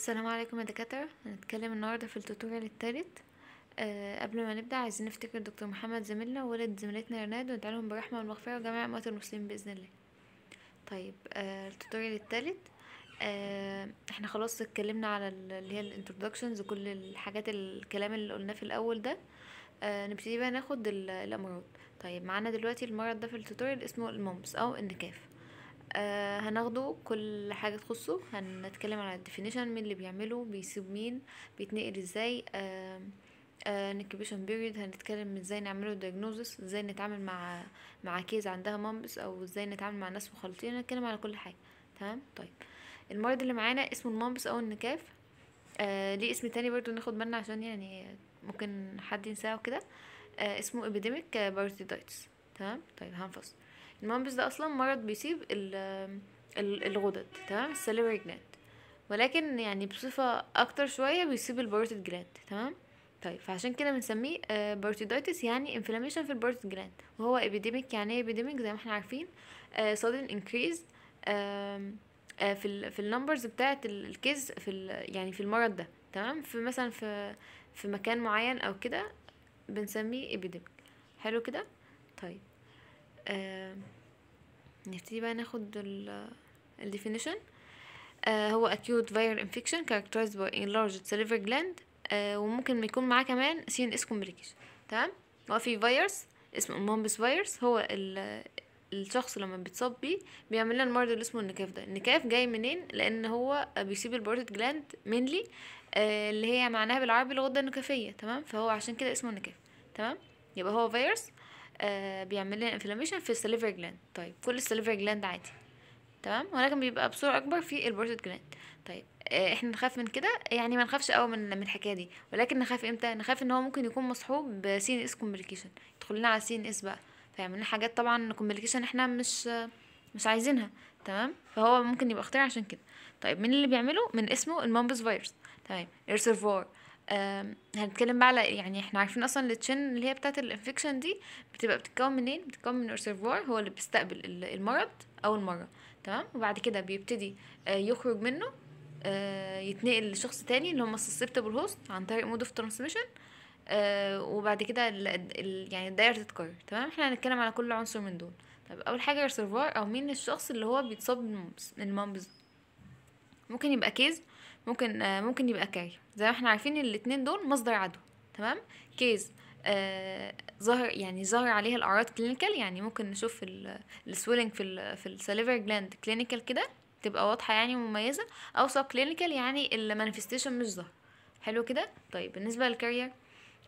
السلام عليكم يا دكاتره هنتكلم النهارده في التوتوريال التالت أه قبل ما نبدا عايزين نفتكر دكتور محمد زميلنا وولد زميلتنا رناد وندعي لهم بالرحمه والمغفره وجميع اموات المسلمين باذن الله طيب أه التوتوريال التالت أه احنا خلاص اتكلمنا على اللي هي الانترودكشنز وكل الحاجات الكلام اللي قلناه في الاول ده أه نبتدي بقى ناخد الامراض طيب معانا دلوقتي المرض ده في التوتوريال اسمه المومس او النكاف آه هناخده كل حاجة تخصه هنتكلم على الديفينيشن مين اللي بيعمله بيسيب مين بيتنقل ازاي آه بيريد آه هنتكلم ازاي نعمله دايجنوزس ازاي نتعامل مع مع كيز عندها مامبس او ازاي نتعامل مع ناس مخلطين هنتكلم على كل حاجه تمام طيب المرض اللي معانا اسمه المامبس او النكاف آه ليه اسم تاني برضو ناخد بالنا عشان يعني ممكن حد ينساه وكده آه اسمه epidemic بارتيدايتس آه، تمام طيب هنفصل المامبس ده اصلا مرض بيصيب الغدد تمام السليفري جلاند ولكن يعني بصفة اكتر شوية بيصيب البروتيد جلاند تمام طيب فعشان كده بنسميه باروتيدايتس آه، يعني انفلاميشن في الباروتيد جلاند وهو ابيديميك يعني ايه ابيديميك زي ما احنا عارفين سادن آه، انكريز آه، في ال في النمبرز بتاعه الكيز في يعني في المرض ده تمام في مثلا في في مكان معين او كده بنسميه ابيديميك حلو كده طيب آه، نبتدي بقى ناخد ال definition آه هو acute viral infection characterized by enlarged salivary gland آه وممكن يكون معاه كمان CNS complication تمام هو في فيروس اسمه المنبس فيروس هو ال الشخص لما بيتصاب بيه بيعمل لنا المرض اللي اسمه النكاف ده النكاف جاي منين لان هو بيسيب البورت جلاند مينلي اللي هي معناها بالعربي الغده النكافيه تمام فهو عشان كده اسمه النكاف تمام يبقى هو فيروس آه، بيعمل لنا انفلاميشن في السليفر جلاند طيب كل السليفر جلاند عادي تمام ولكن بيبقى بسرعه اكبر في البورتد جلاند طيب آه، احنا نخاف من كده يعني ما نخافش قوي من من الحكايه دي ولكن نخاف امتى نخاف ان هو ممكن يكون مصحوب بسي ان اس كومبليكيشن يدخل لنا على سي ان اس بقى فيعمل لنا حاجات طبعا كومبليكيشن احنا مش مش عايزينها تمام فهو ممكن يبقى خطير عشان كده طيب مين اللي بيعمله من اسمه المامبس فيروس تمام طيب، الريسيرفوار هنتكلم بقى على يعني احنا عارفين اصلا التشن اللي هي بتاعه الانفكشن دي بتبقى بتتكون منين بتتكون من الريسيرفوار هو اللي بيستقبل المرض اول مره تمام وبعد كده بيبتدي آه، يخرج منه آه، يتنقل لشخص تاني اللي هم السسبتبل هوست عن طريق مود اوف ترانسميشن وبعد كده يعني الدايره تتكرر تمام احنا هنتكلم على كل عنصر من دول طب اول حاجه الريسيرفوار او مين الشخص اللي هو بيتصاب من الممبز ممكن يبقى كيس ممكن آه ممكن يبقى كاري زي ما احنا عارفين الاتنين دول مصدر عدوى تمام كيز آه ظهر يعني ظهر عليها الاعراض كلينيكال يعني ممكن نشوف السويلنج في ال في السليفر جلاند كلينيكال كده تبقى واضحه يعني مميزه او سب كلينيكال يعني المانيفستيشن مش ظهر حلو كده طيب بالنسبه للكارير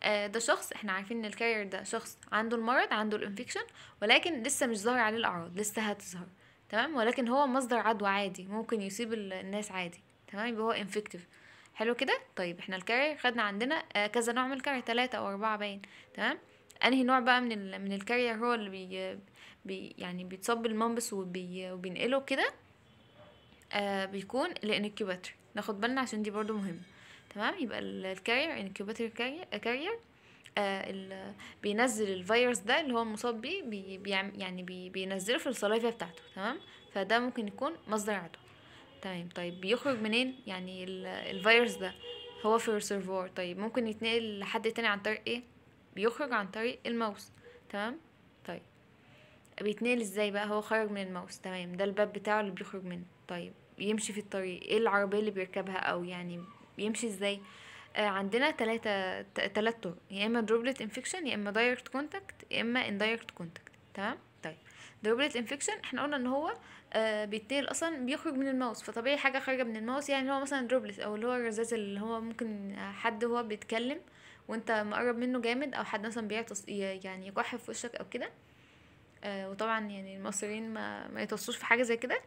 آه ده شخص احنا عارفين ان الكارير ده شخص عنده المرض عنده الانفكشن ولكن لسه مش ظاهر عليه الاعراض لسه هتظهر تمام ولكن هو مصدر عدوى عادي ممكن يصيب الناس عادي تمام يبقى هو انفكتيف حلو كده طيب احنا الكارير خدنا عندنا آه، كذا نوع من الكارير ثلاثة او اربعة باين تمام انهي نوع بقى من ال من الكارير هو اللي بي, بي يعني بيتصب بالمنبس وبي وبينقله كده آه بيكون الانكيوباتر ناخد بالنا عشان دي برضو مهمة تمام يبقى الكارير انكيوباتر كارير بينزل الفيروس ده اللي هو مصاب بيه بي يعني بي بينزله في الصلايفيا بتاعته تمام فده ممكن يكون مصدر عدوى تمام طيب بيخرج منين يعني الفيروس ده هو في الريسيرفوار طيب ممكن يتنقل لحد تاني عن طريق ايه بيخرج عن طريق الماوس تمام طيب بيتنقل ازاي بقى هو خرج من الماوس تمام ده الباب بتاعه اللي بيخرج منه طيب يمشي في الطريق ايه العربيه اللي بيركبها او يعني بيمشي ازاي آه عندنا تلاتة تلات طرق يا اما دروبلت انفكشن يا اما دايركت كونتاكت يا اما اندايركت كونتاكت تمام طيب دروبلت انفكشن احنا قلنا ان هو آه، بيتقل اصلا بيخرج من الماوس فطبيعي حاجه خارجه من الماوس يعني هو مثلا دروبلت او اللي هو الرذاذ اللي هو ممكن حد هو بيتكلم وانت مقرب منه جامد او حد مثلا بيعطس يعني يكحف في وشك او كده آه، وطبعا يعني المصريين ما, ما يتوصوش في حاجه زي كده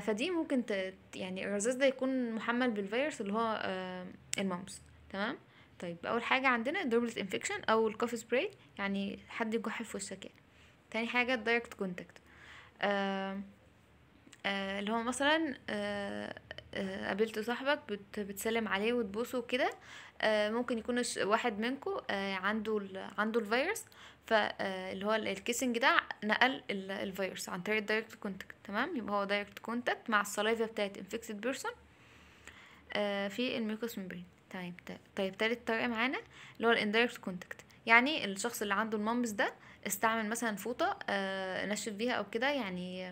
فدي ممكن ت... يعني الرذاذ ده يكون محمل بالفيروس اللي هو آه، الماوس الممس تمام طيب اول حاجه عندنا دروبلت انفكشن او الكوف سبراي يعني حد يكحف في وشك يعني تاني حاجة الدايركت آه، كونتاكت آه، اللي هو مثلا آه، قابلت صاحبك بتسلم عليه وتبوسه وكده ممكن يكون واحد منكو عنده ال عنده الفيروس فاللي هو الكيسنج ده نقل الفيروس عن طريق الدايركت كونتاكت تمام يبقى هو دايركت كونتاكت مع السلايفا بتاعت انفكتد بيرسون في الميوكوس ممبرين طيب، تمام طيب تالت طريقه معانا اللي هو الاندايركت كونتاكت يعني الشخص اللي عنده المامبس ده استعمل مثلا فوطه آه، نشف بيها او كده يعني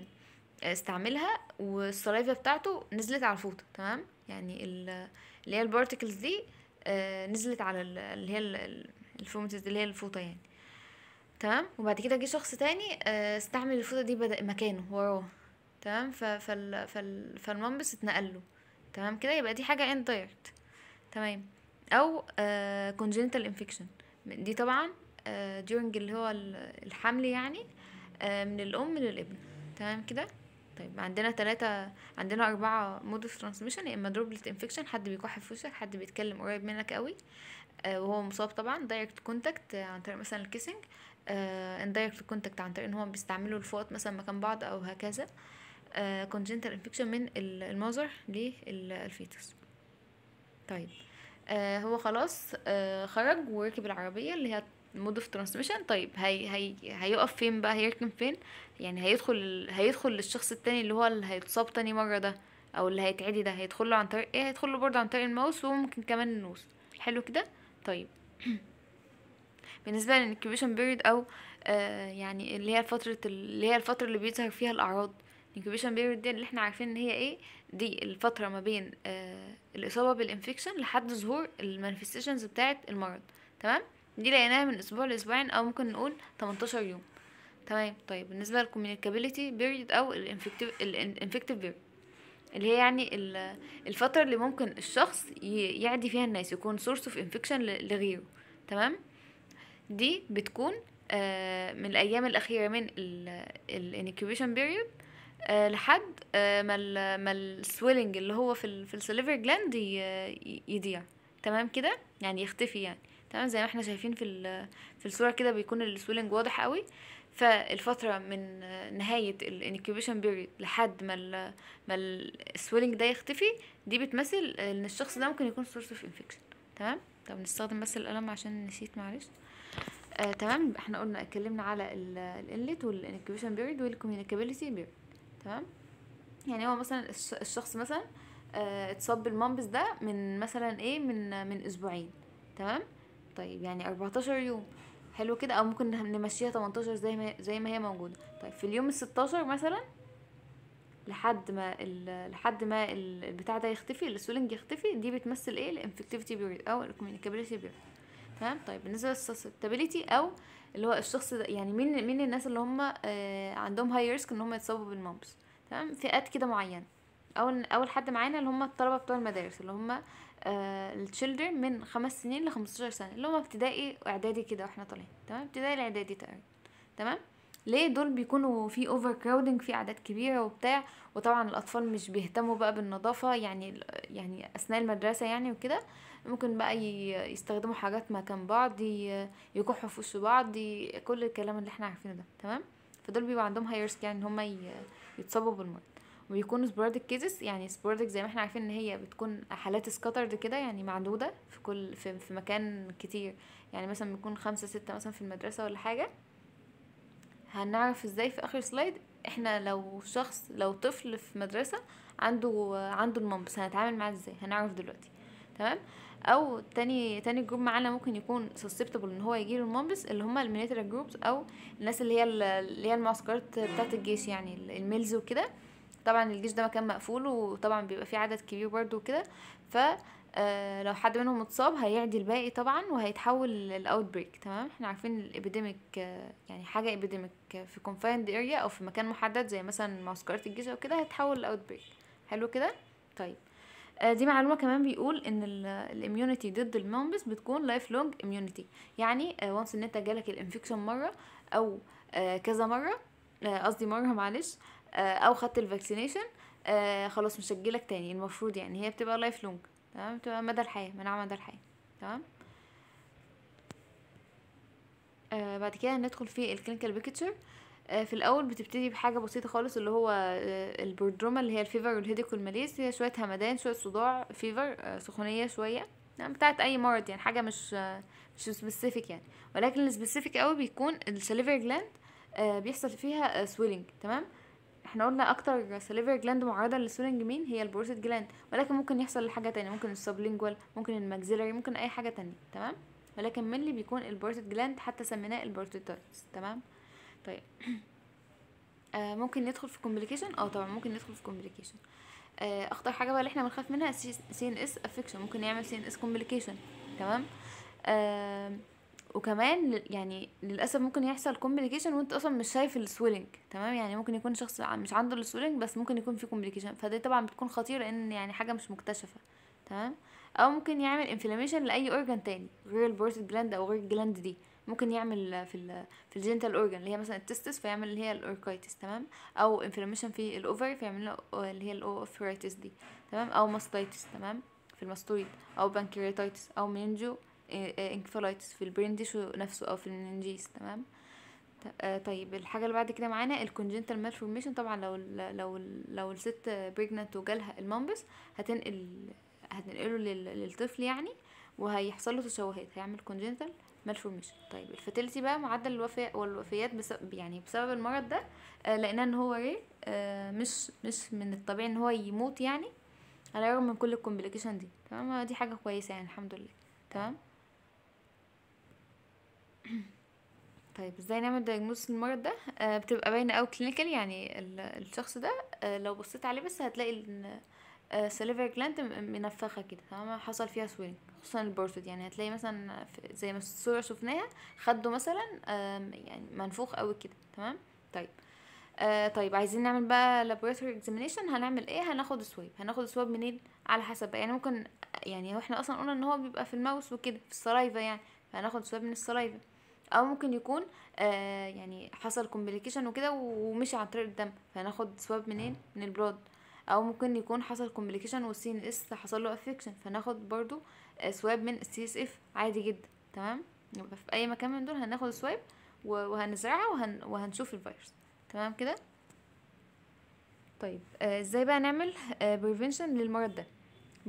آه، استعملها والصلايفه بتاعته نزلت على الفوطه تمام يعني اللي هي البارتكلز دي آه، نزلت على اللي هي الفوميتز اللي هي الفوطه يعني تمام وبعد كده جه شخص تاني استعمل الفوطه دي بدأ مكانه وراه تمام فال فال فالمنبس اتنقل له تمام كده يبقى دي حاجه اندايركت تمام او كونجنتال انفكشن دي طبعا during آه، اللي هو الحمل يعني آه، من الأم للابن تمام كده طيب عندنا ثلاثة عندنا أربعة مود اوف ترانسميشن يا إما دروبلت انفكشن حد بيكح في وشك حد بيتكلم قريب منك قوي آه، وهو مصاب طبعا دايركت كونتاكت عن طريق مثلا الكيسنج دايركت كونتاكت عن طريق ان هو بيستعملوا الفوط مثلا مكان بعض او هكذا كونجنتال انفكشن من المذر للفيتوس طيب هو خلاص خرج وركب العربية اللي هي مود اوف ترانسميشن طيب هي هي هيقف فين بقى هيركن فين يعني هيدخل هيدخل للشخص التاني اللي هو اللي هيتصاب تاني مره ده او اللي هيتعدي ده هيدخل له عن طريق ايه هيدخل له برضه عن طريق الماوس وممكن كمان النوز حلو كده طيب بالنسبه للانكيوبيشن بيريد او آه، يعني اللي هي فتره اللي هي الفتره اللي بيظهر فيها الاعراض الانكيوبيشن بيريد دي اللي احنا عارفين ان هي ايه دي الفتره ما بين آه، الاصابه بالانفكشن لحد ظهور المانيفستيشنز بتاعه المرض تمام دي لقيناها من اسبوع لاسبوعين او ممكن نقول 18 يوم تمام طيب بالنسبه للكوميونيكابيلتي بيريد او الانفكتيف بيريد اللي هي يعني الفتره اللي ممكن الشخص يعدي فيها الناس يكون سورس اوف انفكشن لغيره تمام دي بتكون آه، من الايام الاخيره من الانكيوبيشن بيريود آه، لحد آه، ما ما السويلنج اللي هو في في السليفر جلاند يضيع تمام كده يعني يختفي يعني تمام زي ما احنا شايفين في في الصوره كده بيكون السويلنج واضح قوي فالفتره من نهايه الانكيوبيشن بيريد لحد ما الـ ما السويلنج ده يختفي دي بتمثل ان الشخص ده ممكن يكون سورس اوف انفكشن تمام طب نستخدم بس القلم عشان نسيت معلش آه، تمام احنا قلنا اتكلمنا على الانلت والانكيوبيشن بيريد والكوميونيكابيليتي بيريد تمام يعني هو مثلا الشخص مثلا آه، اتصاب بالمامبس ده من مثلا ايه من من اسبوعين تمام طيب يعني 14 يوم حلو كده او ممكن نمشيها 18 زي ما زي ما هي موجوده طيب في اليوم ال 16 مثلا لحد ما لحد ما البتاع ده يختفي السولنج يختفي دي بتمثل ايه الانفكتيفيتي بيريد او الكوميونيكابيلتي بيريد تمام طيب بالنسبه للسستابيليتي او اللي هو الشخص ده يعني مين مين الناس اللي هم آه، عندهم هاي ريسك ان هم يتصابوا بالمامبس تمام فئات كده معينه اول اول حد معانا اللي هم الطلبه بتوع المدارس اللي هم آه، التشيلدرن من خمس سنين لخمستاشر سنة اللي هما ابتدائي واعدادي كده واحنا طالعين تمام ابتدائي لاعدادي تقريبا تمام ليه دول بيكونوا في اوفر كراودنج في اعداد كبيره وبتاع وطبعا الاطفال مش بيهتموا بقى بالنظافه يعني يعني اثناء المدرسه يعني وكده ممكن بقى يستخدموا حاجات مكان بعض يكحوا في وش بعض كل الكلام اللي احنا عارفينه ده تمام فدول بيبقى عندهم هاي ريسك يعني ان هم يتصابوا بالمرض ويكون سبوردك كيزز يعني سبوردك زي ما احنا عارفين ان هي بتكون حالات سكاترد كده يعني معدودة في كل في, في مكان كتير يعني مثلا بيكون خمسة ستة مثلا في المدرسة ولا حاجة هنعرف ازاي في اخر سلايد احنا لو شخص لو طفل في مدرسة عنده عنده الممبس هنتعامل معاه ازاي هنعرف دلوقتي تمام او تاني تاني جروب معانا ممكن يكون susceptible ان هو يجيله المامبس اللي هم الميليتري جروبس او الناس اللي هي اللي هي المعسكرات بتاعه الجيش يعني الميلز وكده طبعا الجيش ده مكان مقفول وطبعا بيبقى فيه عدد كبير برضو وكده ف آه، لو حد منهم متصاب هيعدي الباقي طبعا وهيتحول للاوت بريك تمام احنا عارفين الابيديميك آه، يعني حاجه ابيديميك آه، في كونفايند اريا او في مكان محدد زي مثلا معسكرات الجيش او كده هيتحول لاوت بريك حلو كده طيب دي معلومه كمان بيقول ان الاميونيتي ضد المومبس بتكون لايف لونج اميونيتي يعني وانس ان انت جالك الانفكشن مره او كذا مره قصدي مره معلش آه، او خدت الفاكسينيشن آه، خلاص مش هتجيلك تاني المفروض يعني هي بتبقى لايف لونج تمام بتبقى مدى الحياه مناعه مدى الحياه تمام آه، بعد كده ندخل في الكلينيكال بيكتشر في الاول بتبتدي بحاجه بسيطه خالص اللي هو آه البردروما اللي هي الفيفر والهيديك والماليس هي شويه همدان شويه صداع فيفر سخونيه شويه يعني بتاعت اي مرض يعني حاجه مش مش سبيسيفيك يعني ولكن السبيسيفيك قوي بيكون السليفر جلاند بيحصل فيها سويلنج تمام آه احنا قلنا اكتر سليفر جلاند معرضه للسولنج مين هي البروسيت جلاند ولكن ممكن يحصل لحاجه تانية ممكن السبلينجوال ممكن الماكسيلري ممكن اي حاجه تانية تمام ولكن من اللي بيكون البروسيت جلاند حتى سميناه البروستيتايتس تمام طيب آه ممكن يدخل في كومبليكيشن اه طبعا ممكن يدخل في كومبليكيشن آه اخطر حاجه بقى اللي احنا بنخاف منها سي ان اس افكشن ممكن يعمل سي ان اس كومبليكيشن تمام آه وكمان يعني للاسف ممكن يحصل كومبليكيشن وانت اصلا مش شايف السويلنج تمام يعني ممكن يكون شخص مش عنده السويلنج بس ممكن يكون في كومبليكيشن فدي طبعا بتكون خطيره ان يعني حاجه مش مكتشفه تمام او ممكن يعمل انفلاميشن لاي اورجان تاني غير البورتد جلاند او غير الجلاند دي ممكن يعمل في ال في الجينتال اورجان اللي هي مثلا التستس فيعمل اللي هي الاوركايتس تمام او انفلاميشن في الاوفري فيعمل اللي هي الاوفرايتس دي تمام او ماستايتس تمام في الماستويد او بانكرياتايتس او مينجو انكفالايتس إيه، في البرين نفسه او في المننجيس تمام آه، طيب الحاجه اللي بعد كده معانا الكونجنتال مالفورميشن طبعا لو لو لو الست بريجننت وجالها المامبس هتنقل هتنقله للطفل يعني وهيحصل له تشوهات هيعمل كونجنتال مالفورميشن طيب الفاتيلتي بقى معدل الوفاة والوفيات بسبب يعني بسبب المرض ده آه، لقينا ان هو ايه آه، مش مش من الطبيعي ان هو يموت يعني على الرغم من كل الكومبليكيشن دي تمام دي حاجه كويسه يعني الحمد لله تمام طيب ازاي نعمل دايجنوز للمرض ده آه، بتبقى باينه قوي كلينيكال يعني الشخص ده آه، لو بصيت عليه بس هتلاقي ان سليفر آه، جلاند منفخه كده تمام حصل فيها سوينج خصوصا البورتود يعني هتلاقي مثلا زي ما الصوره شفناها خده مثلا يعني منفوخ قوي كده تمام طيب آه طيب عايزين نعمل بقى لابوراتوري اكزامينيشن هنعمل ايه هناخد سويب هناخد سويب منين على حسب يعني ممكن يعني احنا اصلا قلنا ان هو بيبقى في الماوس وكده في السلايفا يعني فهناخد سويب من السلايفا او ممكن يكون آه يعني حصل كومبليكيشن وكده ومشي عن طريق الدم فناخد سواب منين من البلود او ممكن يكون حصل كومبليكيشن والسي ان اس حصل له افكشن فناخد برضو سواب آه، من السي اس اف عادي جدا تمام يبقى في اي مكان من دول هناخد سواب وهنزرعها وهن... وهنشوف الفيروس تمام كده طيب آه، ازاي آه بقى نعمل آه بريفنشن للمرض ده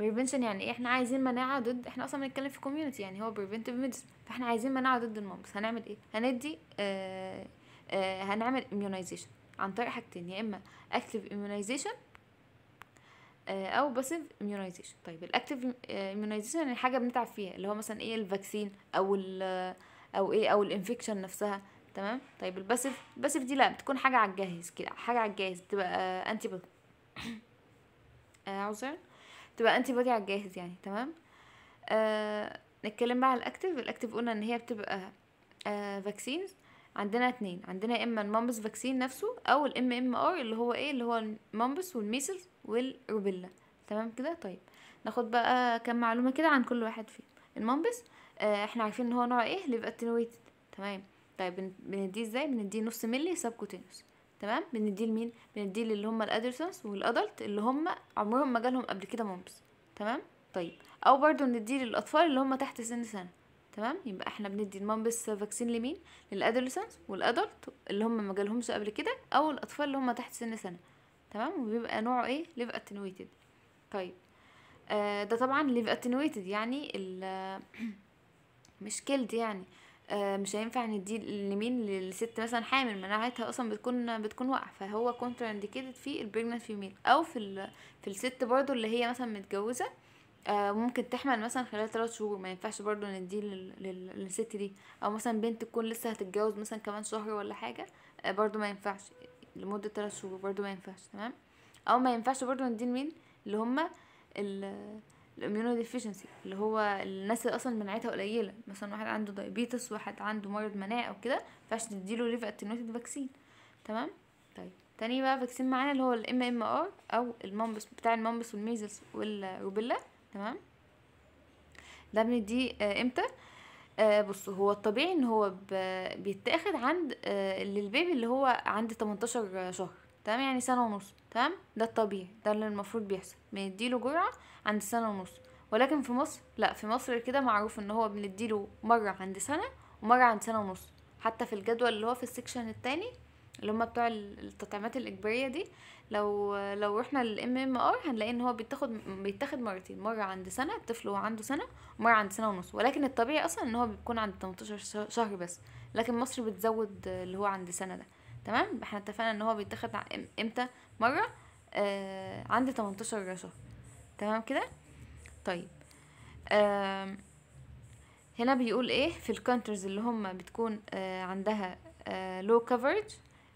بريفنشن يعني ايه احنا عايزين مناعه ضد احنا اصلا بنتكلم في كوميونتي يعني هو بريفنتيف ميديسن فاحنا عايزين مناعه ضد الممس هنعمل ايه هندي آه آه هنعمل اميونايزيشن عن طريق حاجتين يا اما اكتيف اميونايزيشن آه، او باسيف اميونايزيشن طيب الاكتيف اميونايزيشن آه، يعني حاجه بنتعب فيها اللي هو مثلا ايه الفاكسين او ال او ايه او الانفكشن نفسها تمام طيب الباسيف الباسيف دي لا بتكون حاجه على الجاهز كده حاجه على الجاهز بتبقى انتي آه، عذرا تبقى انتي بودي على الجاهز يعني تمام آه نتكلم بقى على الاكتف الاكتف قلنا ان هي بتبقى آه فاكسين عندنا اتنين عندنا اما المامبس فاكسين نفسه او الام ام ار اللي هو ايه اللي هو المامبس والميسلز والروبيلا تمام كده طيب ناخد بقى كام معلومه كده عن كل واحد فيهم المامبس آه احنا عارفين ان هو نوع ايه ليف اتنويتد تمام طيب بنديه ازاي بنديه نص ملي سب تمام بنديه لمين بنديه اللي هم الادلسنس والادلت اللي هم عمرهم ما جالهم قبل كده مامز تمام طيب او برضو نديه للاطفال اللي هم تحت سن سنه تمام يبقى احنا بندي المامبس فاكسين لمين للادلسنس والادلت اللي هم ما جالهمش قبل كده او الاطفال اللي هم تحت سن سنه تمام وبيبقى نوعه ايه ليف اتنويتد طيب آه ده طبعا ليف اتنويتد يعني مش كيلد يعني آه، مش هينفع نديه لمين للست مثلا حامل مناعتها اصلا بتكون بتكون واقعه فهو كونترا انديكيتد في البريجننت فيميل او في في الست برضو اللي هي مثلا متجوزه آه، ممكن تحمل مثلا خلال ثلاث شهور ما ينفعش برضو نديه للست دي او مثلا بنت تكون لسه هتتجوز مثلا كمان شهر ولا حاجه آه، برضو ما ينفعش لمده ثلاث شهور برضو ما ينفعش تمام او ما ينفعش برضو نديه لمين اللي هما الاميونو ديفيشنسي اللي هو الناس اللي اصلا مناعتها قليله مثلا واحد عنده دايبيتس واحد عنده مرض مناعه او كده فعشان تديله ليف اتنوتد فاكسين تمام طيب تاني بقى فاكسين معانا اللي هو الام ام ار او المامبس بتاع المامبس والميزلز والروبيلا تمام ده بنديه آه، امتى آه بص هو الطبيعي ان هو بيتاخد عند آه للبيبي اللي هو عند 18 شهر تمام يعني سنة ونص تمام ده الطبيعي ده اللي المفروض بيحصل بنديله جرعة عند سنة ونص ولكن في مصر لا في مصر كده معروف ان هو بنديله مرة عند سنة ومرة عند سنة ونص حتى في الجدول اللي هو في السكشن التاني اللي هم بتوع التطعيمات الاجباريه دي لو لو رحنا للام ام ار هنلاقي ان هو بيتاخد بيتاخد مرتين مره عند سنه الطفل وهو عنده سنه ومره عند سنه ونص ولكن الطبيعي اصلا ان هو بيكون عند 18 شهر بس لكن مصر بتزود اللي هو عند سنه ده تمام احنا اتفقنا ان هو بيتاخد امتى مره آه عند 18 شهر تمام كده طيب آه هنا بيقول ايه في الكونترز اللي هم بتكون آه عندها لو كفرج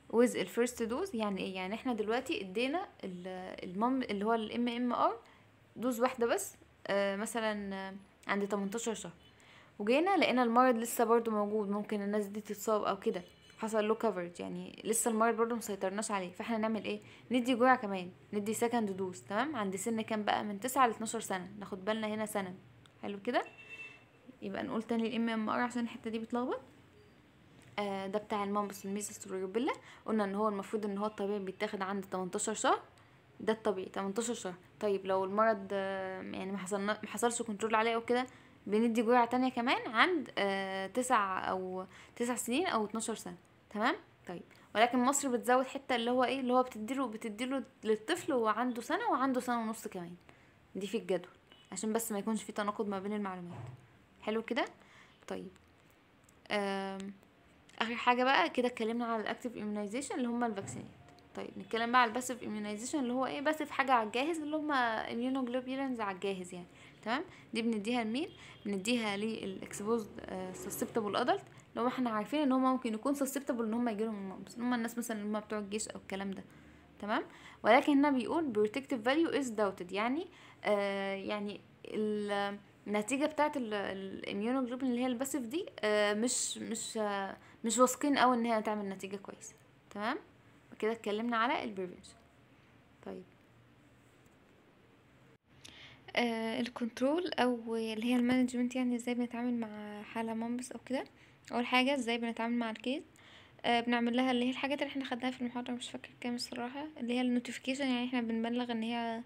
ويز الفيرست دوز يعني ايه يعني احنا دلوقتي ادينا المم اللي هو الام ام ار دوز واحده بس آه مثلا آه، عند 18 شهر وجينا لقينا المرض لسه برضو موجود ممكن الناس دي تتصاب او كده حصل له كفرج يعني لسه المرض برضه مسيطرناش عليه فاحنا نعمل ايه ندي جرعه كمان ندي سكند دوز تمام عند سن كام بقى من 9 ل 12 سنه ناخد بالنا هنا سنه حلو كده يبقى نقول تاني الام ام ار عشان الحته دي بتلخبط آه ده بتاع المامبس الميزس والروبيلا قلنا ان هو المفروض ان هو الطبيعي بيتاخد عند 18 شهر ده الطبيعي 18 شهر طيب لو المرض آه يعني ما حصلنا ما حصلش كنترول عليه او كده بندي جرعه تانية كمان عند آه تسع او تسع سنين او 12 سنه تمام طيب ولكن مصر بتزود حته اللي هو ايه اللي هو بتديله بتديله للطفل وهو عنده سنه وعنده سنه ونص كمان دي في الجدول عشان بس ما يكونش في تناقض ما بين المعلومات حلو كده طيب اخر حاجه بقى كده اتكلمنا على الاكتيف اميونايزيشن اللي هما الفاكسينات طيب نتكلم بقى على الباسيف اميونايزيشن اللي هو ايه باسف حاجه على الجاهز اللي هما اميونوجلوبولينز على الجاهز يعني تمام دي بنديها لمين بنديها للاكسبوزد سسبتبل ادلت لو احنا عارفين ان هما ممكن يكون سسبتبل ان هما يجيلهم الممس هما الناس مثلا اللي هم بتوع الجيش او الكلام ده تمام ولكن هنا بيقول protective value is doubted يعني آه يعني النتيجة بتاعة الاميونوجلوبين اللي هي الباسيف دي آه مش مش آه مش واثقين قوي ان هي هتعمل نتيجة كويسة تمام كده اتكلمنا على البريفنشن طيب آه الكنترول او اللي هي المانجمنت يعني ازاي بنتعامل مع حالة مامبس او كده اول حاجه ازاي بنتعامل مع الكيس آه بنعمل لها اللي هي الحاجات اللي احنا خدناها في المحاضره مش فاكره كام الصراحه اللي هي النوتيفيكيشن يعني احنا بنبلغ ان هي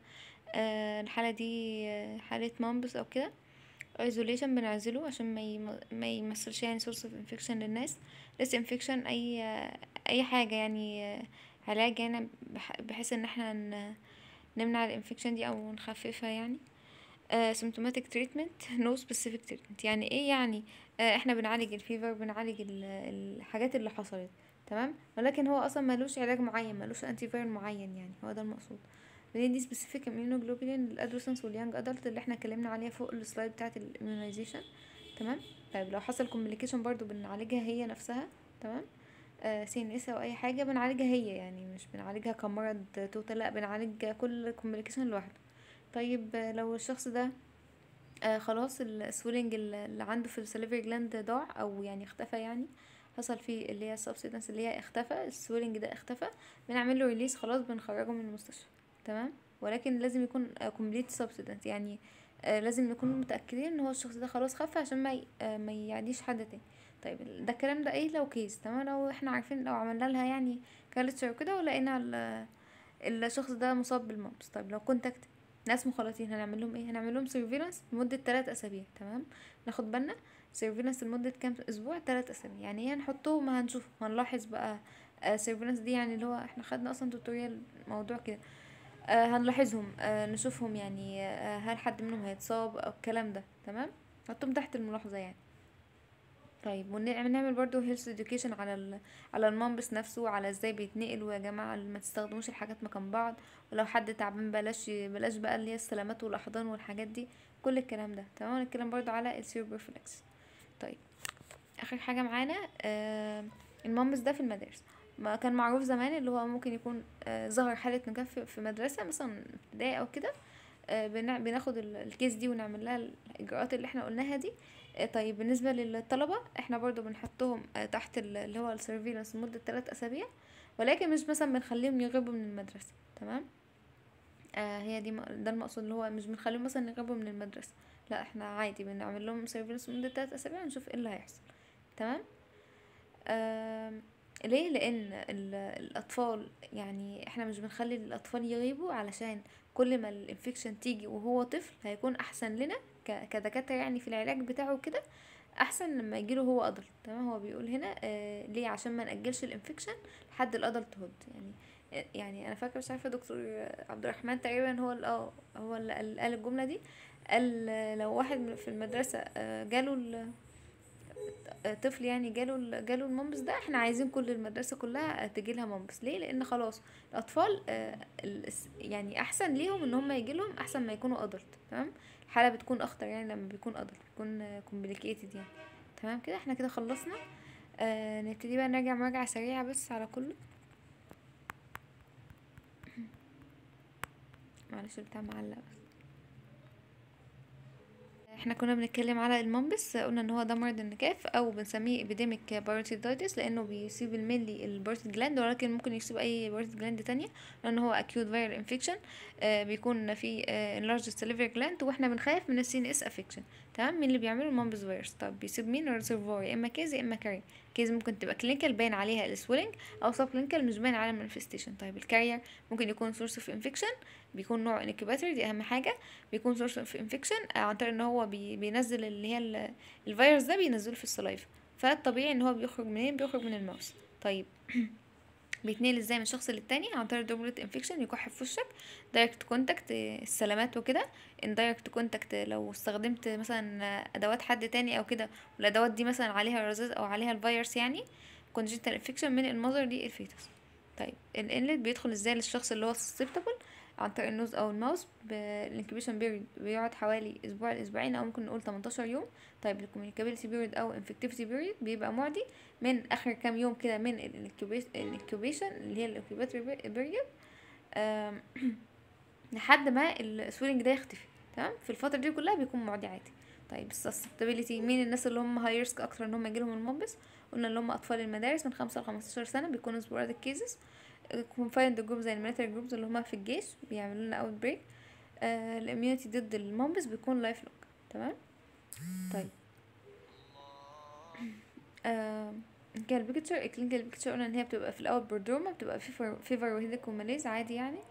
آه الحاله دي آه، حاله مامبس او كده ايزوليشن بنعزله عشان ما ما يمثلش يعني سورس اوف انفكشن للناس ليس انفكشن اي آه، اي حاجه يعني آه، علاج يعني بحيث ان احنا ن... نمنع الانفكشن دي او نخففها يعني سيمتوماتيك تريتمنت نو سبيسيفيك تريتمنت يعني ايه يعني آه احنا بنعالج الفيفر بنعالج الحاجات اللي حصلت تمام ولكن هو اصلا ملوش علاج معين ملوش انتي فيرن معين يعني هو ده المقصود بندي سبيسيفيك اميونوجلوبولين للادولسنس واليانج ادلت اللي احنا اتكلمنا عليها فوق السلايد بتاعه الاميونايزيشن تمام طيب لو حصل كومبليكيشن برضو بنعالجها هي نفسها تمام آه سي ان اس او اي حاجه بنعالجها هي يعني مش بنعالجها كمرض توتال لا بنعالج كل كومبليكيشن لوحده طيب لو الشخص ده آه خلاص السويلنج اللي عنده في السليفري جلاند ضاع او يعني اختفى يعني حصل فيه اللي هي السبستنس اللي هي اختفى السويلنج ده اختفى بنعمل له ريليس خلاص بنخرجه من المستشفى تمام ولكن لازم يكون كومبليت آه، سبستنس يعني آه لازم نكون متاكدين ان هو الشخص ده خلاص خفى عشان ما آه ما يعديش حد تاني طيب ده الكلام ده ايه لو كيس تمام لو احنا عارفين لو عملنا لها يعني كالتشر وكده ولقينا آه، الشخص ده مصاب بالممس طيب لو كونتاكت ناس مخالطين هنعمل لهم ايه هنعمل لهم سيرفيلانس لمده 3 اسابيع تمام ناخد بالنا سيرفيلانس لمده كام اسبوع 3 اسابيع يعني ايه ما هنشوف هنلاحظ بقى سيرفيلانس آه، دي يعني اللي هو احنا خدنا اصلا توتوريال موضوع كده آه، هنلاحظهم آه، نشوفهم يعني هل حد منهم هيتصاب او الكلام ده تمام نحطهم تحت الملاحظه يعني طيب ونعمل برضو هيلث اديوكيشن على على المامبس نفسه على ازاي بيتنقلوا يا جماعه ما تستخدموش الحاجات مكان بعض ولو حد تعبان بلاش بلاش بقى اللي هي السلامات والاحضان والحاجات دي كل الكلام ده تمام الكلام برضو على السيربرفلكس طيب اخر حاجه معانا آه المامبس ده في المدارس ما كان معروف زمان اللي هو ممكن يكون آه ظهر حاله نجاح في مدرسه مثلا ابتدائي او كده آه بناخد الكيس دي ونعمل لها الاجراءات اللي احنا قلناها دي آه، طيب بالنسبة للطلبة احنا برضو بنحطهم آه، تحت اللي هو السيرفيلانس لمدة تلات أسابيع ولكن مش مثلا بنخليهم يغيبوا من المدرسة تمام آه هي دي ده المقصود اللي هو مش بنخليهم مثلا يغيبوا من المدرسة لا احنا عادي بنعمل لهم سيرفيلانس لمدة 3 أسابيع ونشوف ايه اللي هيحصل تمام آه ليه لان الاطفال يعني احنا مش بنخلي الاطفال يغيبوا علشان كل ما الانفكشن تيجي وهو طفل هيكون احسن لنا كدكاتره يعني في العلاج بتاعه كده احسن لما يجيله هو ادلت تمام هو بيقول هنا آه ليه عشان ما ناجلش الانفكشن لحد الادلت هود يعني آه، يعني انا فاكره مش عارفه دكتور عبد الرحمن تقريبا هو اه هو اللي قال الجمله دي قال آه، لو واحد في المدرسه آه جاله طفل يعني جاله جاله الممبس ده احنا عايزين كل المدرسه كلها تجي لها ممبس ليه لان خلاص الاطفال آه، يعني احسن ليهم ان هم يجي لهم احسن ما يكونوا ادلت تمام الحاله بتكون اخطر يعني لما بيكون ادلت بيكون كومبليكيتد يعني تمام كده احنا كده خلصنا آه نبتدي بقى نراجع مراجعه سريعه بس على كله معلش البتاع معلق بس احنا كنا بنتكلم على المومبس قلنا ان هو ده مرض النكاف او بنسميه epidemic parotiditis لانه بيصيب الملي البارت جلاند ولكن ممكن يصيب اي بارت جلاند تانية لان هو acute viral infection آه، بيكون في انلارج آه، enlarged جلاند gland واحنا بنخاف من ان اس افكشن تمام مين اللي بيعمله المومبس فيروس طب بيصيب مين الريزرفوار يا اما كيز يا اما كاري كيز ممكن تبقى كلينيكال باين عليها السويلنج او سب كلينيكال مش باين على المانيفستيشن طيب الكارير ممكن يكون سورس اوف انفكشن بيكون نوع انكيباتوري دي اهم حاجه بيكون سورس اوف انفكشن عن طريق ان هو بينزل اللي هي الفيروس ده بينزله في السلايف فالطبيعي ان هو بيخرج منين بيخرج من الماوس طيب بيتنقل ازاي من شخص للتاني عن طريق دروبلت انفكشن يكح في وشك دايركت كونتاكت السلامات وكده دايركت كونتاكت لو استخدمت مثلا ادوات حد تاني او كده والادوات دي مثلا عليها الرذاذ او عليها الفيروس يعني كونجنتال انفكشن من المذر للفيتوس طيب الانلت بيدخل ازاي للشخص اللي هو سسبتبل عن طريق النوز او الماوس الانكبيشن بيريد بيقعد حوالي اسبوع لاسبوعين او ممكن نقول 18 يوم طيب الكوميونيكابيلتي بيريد او انفكتيفيتي بيريد بيبقى معدي من اخر كام يوم كده من الانكبيشن اللي هي الانكبيتري بيريد لحد ما السويلنج ده يختفي تمام في الفتره دي كلها بيكون معدي عادي طيب السستابيليتي مين الناس اللي هم هاي ريسك اكتر ان هم يجيلهم المنبس قلنا اللي هم اطفال المدارس من خمسة 15 سنه بيكونوا سبوراديك كيسز confined جروب زي الميليتري جروبز اللي هما في الجيش بيعملوا لنا اوت بريك آه الاميونيتي ضد المومبس بيكون لايف لوك تمام طيب آه كلينيكال بيكتشر الكلينيكال بيكتشر قلنا ان هي بتبقى في الاول بردوما بتبقى في فيفر وهيدك وماليز عادي يعني